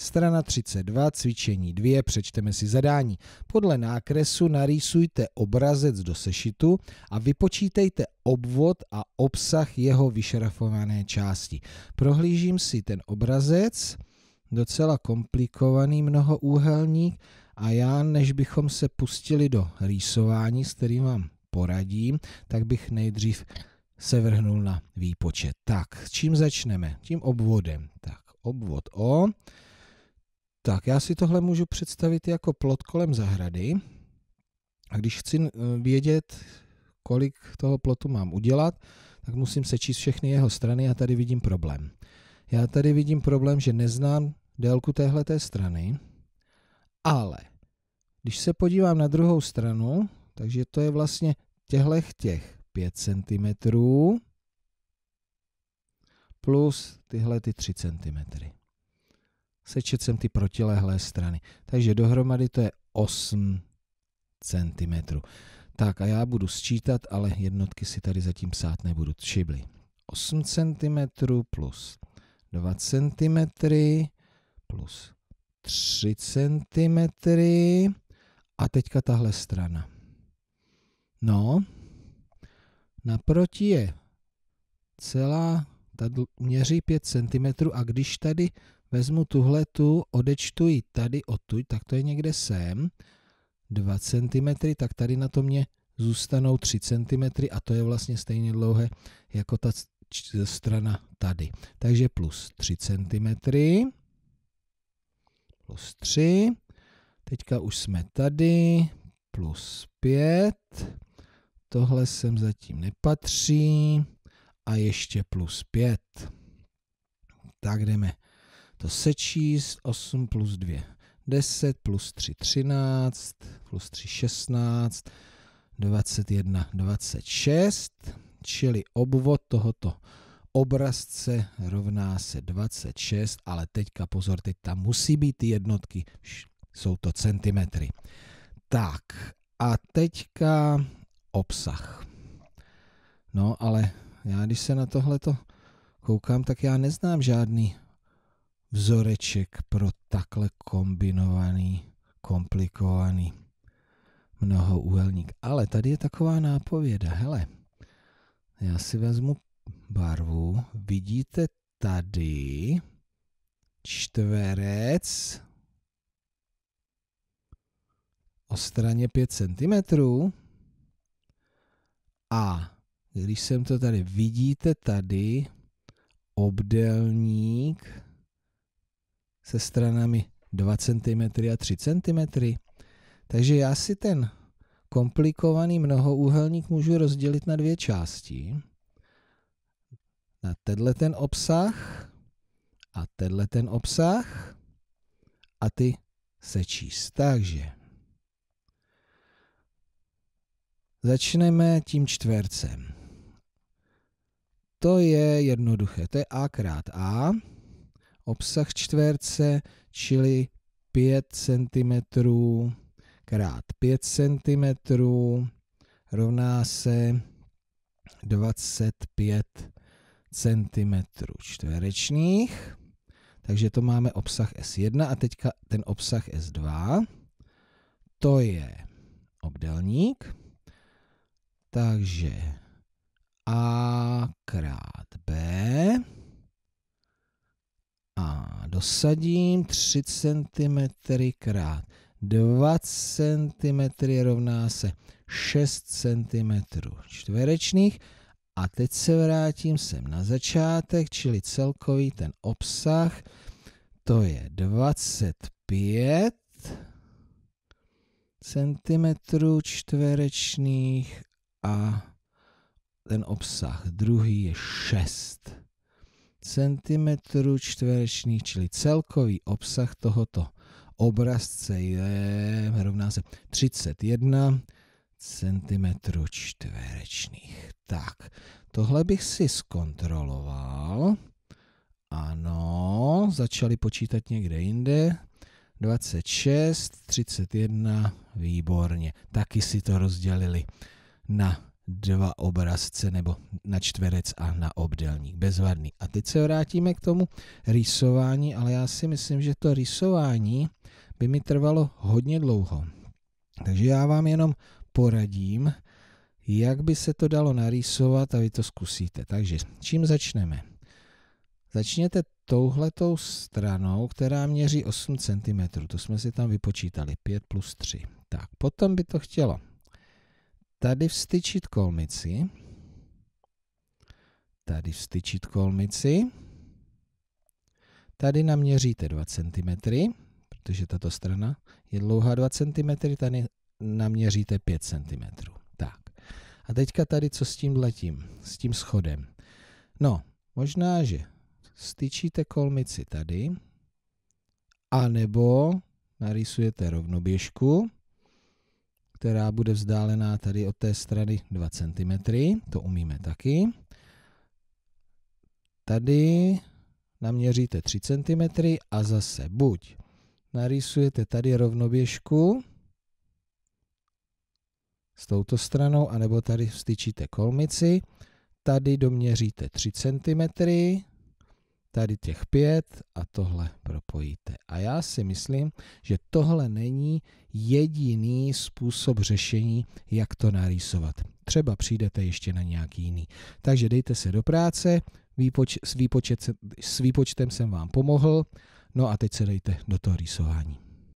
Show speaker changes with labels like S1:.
S1: Strana 32, cvičení 2, přečteme si zadání. Podle nákresu narýsujte obrazec do sešitu a vypočítejte obvod a obsah jeho vyšrafované části. Prohlížím si ten obrazec, docela komplikovaný mnohoúhelník a já, než bychom se pustili do rýsování, s kterým vám poradím, tak bych nejdřív se vrhnul na výpočet. Tak, čím začneme? Tím obvodem. Tak, obvod O tak, já si tohle můžu představit jako plot kolem zahrady. A když chci eh, vědět, kolik toho plotu mám udělat, tak musím sečíst všechny jeho strany a tady vidím problém. Já tady vidím problém, že neznám délku téhle strany, ale když se podívám na druhou stranu, takže to je vlastně těchto těch 5 cm plus tyhle ty 3 cm sečet jsem ty protilehlé strany. Takže dohromady to je 8 cm. Tak a já budu sčítat, ale jednotky si tady zatím psát nebudu. Tři 8 cm plus 2 cm plus 3 cm a teďka tahle strana. No, naproti je celá, ta měří 5 cm a když tady vezmu tuhle tu, odečtu ji tady odtud, tak to je někde sem, 2 cm, tak tady na to mě zůstanou 3 cm a to je vlastně stejně dlouhé jako ta strana tady. Takže plus 3 cm, plus 3, teďka už jsme tady, plus 5, tohle sem zatím nepatří a ještě plus 5. Tak jdeme to sečíst 8 plus 2. 10 plus 3, 13, plus 3, 16, 21, 26, čili obvod tohoto obrazce rovná se 26, ale teďka pozor, teď tam musí být ty jednotky, jsou to centimetry. Tak a teďka obsah. No ale já když se na tohleto koukám, tak já neznám žádný vzoreček pro takhle kombinovaný, komplikovaný mnohouhelník. Ale tady je taková nápověda. Hele, já si vezmu barvu. Vidíte tady čtverec o straně 5 cm a když jsem to tady, vidíte tady obdelník se stranami 2 cm a 3 cm. Takže já si ten komplikovaný mnohoúhelník můžu rozdělit na dvě části. Na tenhle ten obsah a tenhle ten obsah a ty sečíst. Takže začneme tím čtvercem. To je jednoduché, to je a krát a obsah čtverce, čili 5 cm krát 5 cm rovná se 25 cm čtverečných. Takže to máme obsah S1 a teďka ten obsah S2. To je obdelník. Takže A krát B dosadím 3 cm krát 2 cm rovná se 6 cm čtverečných. A teď se vrátím sem na začátek, čili celkový ten obsah, to je 25 cm čtverečných a ten obsah druhý je 6 cm čtverečných, čili celkový obsah tohoto obrazce je, rovná se 31 cm čtverečných. Tak, tohle bych si zkontroloval. Ano, začali počítat někde jinde. 26, 31, výborně. Taky si to rozdělili na dva obrazce nebo na čtverec a na obdelník. Bezvadný. A teď se vrátíme k tomu rysování, ale já si myslím, že to rysování by mi trvalo hodně dlouho. Takže já vám jenom poradím, jak by se to dalo narýsovat a vy to zkusíte. Takže čím začneme? Začněte touhletou stranou, která měří 8 cm. To jsme si tam vypočítali. 5 plus 3. Tak, potom by to chtělo tady vstyčit kolmici, tady vstyčit kolmici, tady naměříte 2 cm, protože tato strana je dlouhá 2 cm, tady naměříte 5 cm. Tak. A teďka tady co s tím letím, s tím schodem. No, možná, že styčíte kolmici tady, anebo narysujete rovnoběžku, která bude vzdálená tady od té strany 2 cm, to umíme taky. Tady naměříte 3 cm a zase buď narýsujete tady rovnoběžku s touto stranou, anebo tady vstyčíte kolmici, tady doměříte 3 cm, tady těch pět a tohle propojíte. A já si myslím, že tohle není jediný způsob řešení, jak to narýsovat. Třeba přijdete ještě na nějaký jiný. Takže dejte se do práce, výpoč, s, výpočet, s výpočtem jsem vám pomohl, no a teď se dejte do toho rýsování.